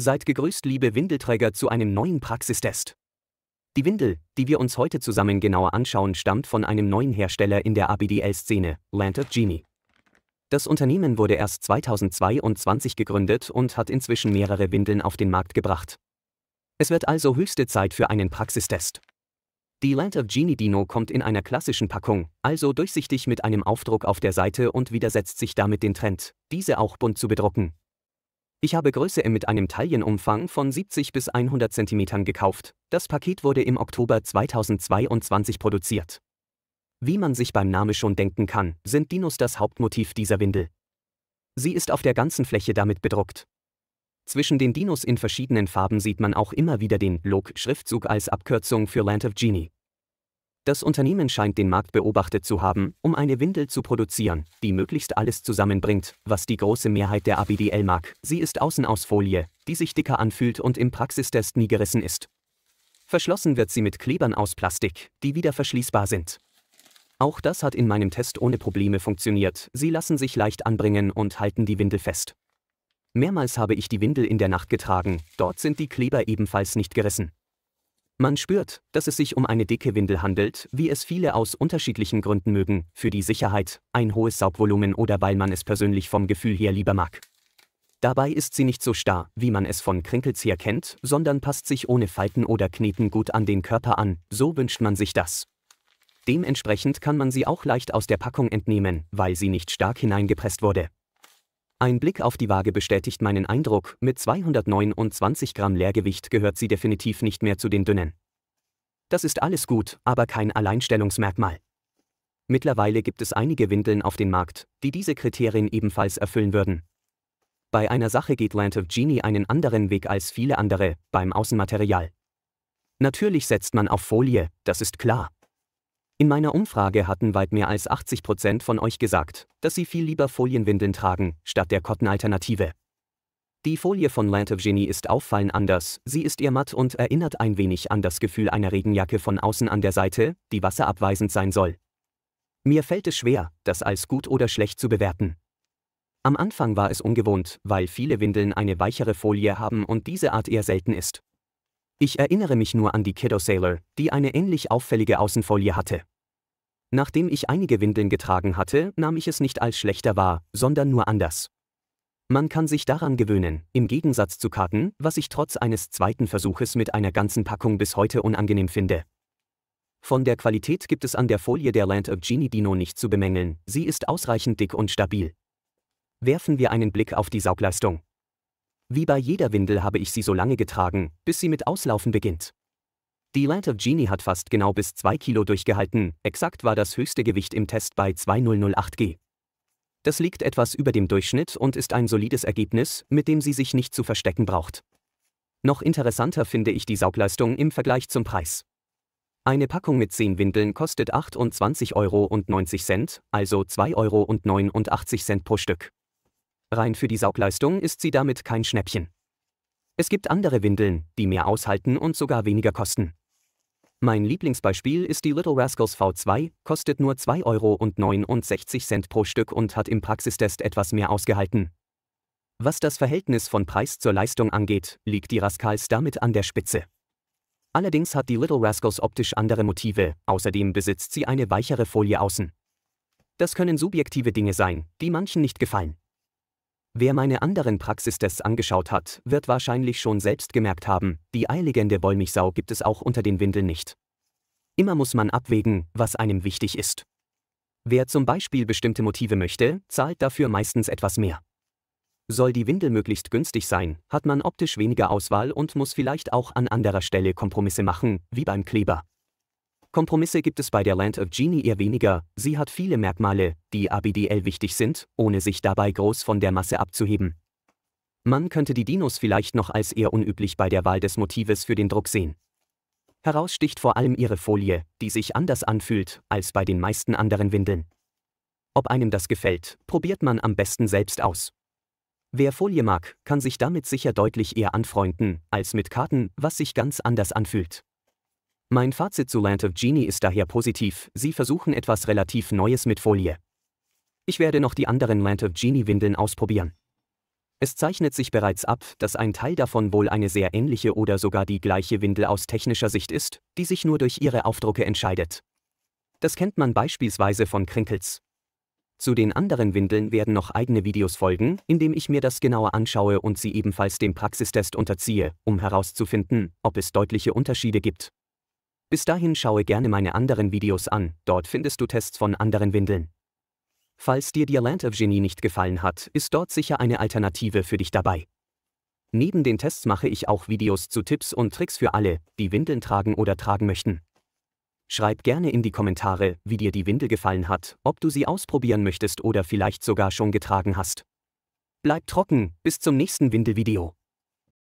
Seid gegrüßt, liebe Windelträger, zu einem neuen Praxistest. Die Windel, die wir uns heute zusammen genauer anschauen, stammt von einem neuen Hersteller in der ABDL-Szene, Lantern Genie. Das Unternehmen wurde erst 2022 gegründet und hat inzwischen mehrere Windeln auf den Markt gebracht. Es wird also höchste Zeit für einen Praxistest. Die Land of Genie Dino kommt in einer klassischen Packung, also durchsichtig mit einem Aufdruck auf der Seite und widersetzt sich damit den Trend, diese auch bunt zu bedrucken, ich habe Größe M mit einem Taillenumfang von 70 bis 100 cm gekauft. Das Paket wurde im Oktober 2022 produziert. Wie man sich beim Namen schon denken kann, sind Dinos das Hauptmotiv dieser Windel. Sie ist auf der ganzen Fläche damit bedruckt. Zwischen den Dinos in verschiedenen Farben sieht man auch immer wieder den Log-Schriftzug als Abkürzung für Land of Genie. Das Unternehmen scheint den Markt beobachtet zu haben, um eine Windel zu produzieren, die möglichst alles zusammenbringt, was die große Mehrheit der ABDL mag. Sie ist außen aus Folie, die sich dicker anfühlt und im Praxistest nie gerissen ist. Verschlossen wird sie mit Klebern aus Plastik, die wieder verschließbar sind. Auch das hat in meinem Test ohne Probleme funktioniert. Sie lassen sich leicht anbringen und halten die Windel fest. Mehrmals habe ich die Windel in der Nacht getragen, dort sind die Kleber ebenfalls nicht gerissen. Man spürt, dass es sich um eine dicke Windel handelt, wie es viele aus unterschiedlichen Gründen mögen, für die Sicherheit, ein hohes Saugvolumen oder weil man es persönlich vom Gefühl her lieber mag. Dabei ist sie nicht so starr, wie man es von Krinkels her kennt, sondern passt sich ohne Falten oder Kneten gut an den Körper an, so wünscht man sich das. Dementsprechend kann man sie auch leicht aus der Packung entnehmen, weil sie nicht stark hineingepresst wurde. Ein Blick auf die Waage bestätigt meinen Eindruck, mit 229 Gramm Leergewicht gehört sie definitiv nicht mehr zu den Dünnen. Das ist alles gut, aber kein Alleinstellungsmerkmal. Mittlerweile gibt es einige Windeln auf dem Markt, die diese Kriterien ebenfalls erfüllen würden. Bei einer Sache geht Land of Genie einen anderen Weg als viele andere, beim Außenmaterial. Natürlich setzt man auf Folie, das ist klar. In meiner Umfrage hatten weit mehr als 80 von euch gesagt, dass sie viel lieber Folienwindeln tragen, statt der Cotton-Alternative. Die Folie von of Genie ist auffallend anders, sie ist eher matt und erinnert ein wenig an das Gefühl einer Regenjacke von außen an der Seite, die wasserabweisend sein soll. Mir fällt es schwer, das als gut oder schlecht zu bewerten. Am Anfang war es ungewohnt, weil viele Windeln eine weichere Folie haben und diese Art eher selten ist. Ich erinnere mich nur an die Kiddo Sailor, die eine ähnlich auffällige Außenfolie hatte. Nachdem ich einige Windeln getragen hatte, nahm ich es nicht als schlechter wahr, sondern nur anders. Man kann sich daran gewöhnen, im Gegensatz zu Karten, was ich trotz eines zweiten Versuches mit einer ganzen Packung bis heute unangenehm finde. Von der Qualität gibt es an der Folie der Land of Genie Dino nicht zu bemängeln, sie ist ausreichend dick und stabil. Werfen wir einen Blick auf die Saugleistung. Wie bei jeder Windel habe ich sie so lange getragen, bis sie mit Auslaufen beginnt. Die Land of Genie hat fast genau bis 2 Kilo durchgehalten, exakt war das höchste Gewicht im Test bei 2008 G. Das liegt etwas über dem Durchschnitt und ist ein solides Ergebnis, mit dem sie sich nicht zu verstecken braucht. Noch interessanter finde ich die Saugleistung im Vergleich zum Preis. Eine Packung mit 10 Windeln kostet 28,90 Euro, also 2,89 Euro pro Stück. Rein für die Saugleistung ist sie damit kein Schnäppchen. Es gibt andere Windeln, die mehr aushalten und sogar weniger kosten. Mein Lieblingsbeispiel ist die Little Rascals V2, kostet nur 2,69 Euro pro Stück und hat im Praxistest etwas mehr ausgehalten. Was das Verhältnis von Preis zur Leistung angeht, liegt die Rascals damit an der Spitze. Allerdings hat die Little Rascals optisch andere Motive, außerdem besitzt sie eine weichere Folie außen. Das können subjektive Dinge sein, die manchen nicht gefallen. Wer meine anderen Praxistests angeschaut hat, wird wahrscheinlich schon selbst gemerkt haben, die eiligende Wollmilchsau gibt es auch unter den Windeln nicht. Immer muss man abwägen, was einem wichtig ist. Wer zum Beispiel bestimmte Motive möchte, zahlt dafür meistens etwas mehr. Soll die Windel möglichst günstig sein, hat man optisch weniger Auswahl und muss vielleicht auch an anderer Stelle Kompromisse machen, wie beim Kleber. Kompromisse gibt es bei der Land of Genie eher weniger, sie hat viele Merkmale, die ABDL wichtig sind, ohne sich dabei groß von der Masse abzuheben. Man könnte die Dinos vielleicht noch als eher unüblich bei der Wahl des Motives für den Druck sehen. Heraussticht vor allem ihre Folie, die sich anders anfühlt als bei den meisten anderen Windeln. Ob einem das gefällt, probiert man am besten selbst aus. Wer Folie mag, kann sich damit sicher deutlich eher anfreunden, als mit Karten, was sich ganz anders anfühlt. Mein Fazit zu Land of Genie ist daher positiv, sie versuchen etwas relativ Neues mit Folie. Ich werde noch die anderen Land of Genie-Windeln ausprobieren. Es zeichnet sich bereits ab, dass ein Teil davon wohl eine sehr ähnliche oder sogar die gleiche Windel aus technischer Sicht ist, die sich nur durch ihre Aufdrucke entscheidet. Das kennt man beispielsweise von Krinkels. Zu den anderen Windeln werden noch eigene Videos folgen, indem ich mir das genauer anschaue und sie ebenfalls dem Praxistest unterziehe, um herauszufinden, ob es deutliche Unterschiede gibt. Bis dahin schaue gerne meine anderen Videos an, dort findest du Tests von anderen Windeln. Falls dir die Land of Genie nicht gefallen hat, ist dort sicher eine Alternative für dich dabei. Neben den Tests mache ich auch Videos zu Tipps und Tricks für alle, die Windeln tragen oder tragen möchten. Schreib gerne in die Kommentare, wie dir die Windel gefallen hat, ob du sie ausprobieren möchtest oder vielleicht sogar schon getragen hast. Bleib trocken, bis zum nächsten Windelvideo.